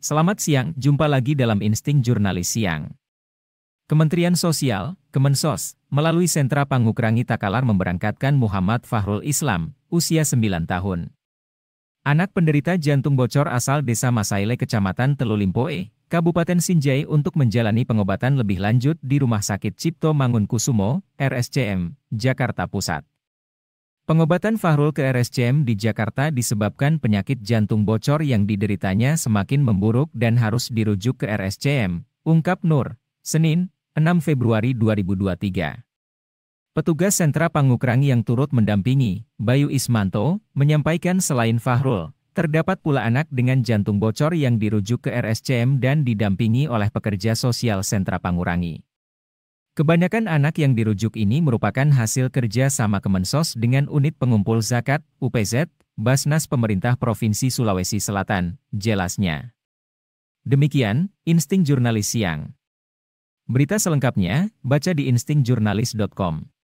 Selamat siang, jumpa lagi dalam Insting Jurnalis Siang. Kementerian Sosial, Kemensos, melalui Sentra Pangukrangi Takalar memberangkatkan Muhammad Fahrul Islam, usia 9 tahun. Anak penderita jantung bocor asal Desa Masaile Kecamatan Telulimpoe, Kabupaten Sinjai untuk menjalani pengobatan lebih lanjut di Rumah Sakit Cipto Mangunkusumo, RSCM, Jakarta Pusat. Pengobatan Fahrul ke RSCM di Jakarta disebabkan penyakit jantung bocor yang dideritanya semakin memburuk dan harus dirujuk ke RSCM, ungkap Nur, Senin, 6 Februari 2023. Petugas sentra pangukrangi yang turut mendampingi, Bayu Ismanto, menyampaikan selain Fahrul, terdapat pula anak dengan jantung bocor yang dirujuk ke RSCM dan didampingi oleh pekerja sosial sentra pangurangi. Kebanyakan anak yang dirujuk ini merupakan hasil kerja sama Kemensos dengan unit pengumpul zakat, UPZ, Basnas Pemerintah Provinsi Sulawesi Selatan, jelasnya. Demikian, Insting Jurnalis Siang. Berita selengkapnya, baca di instingjurnalis.com.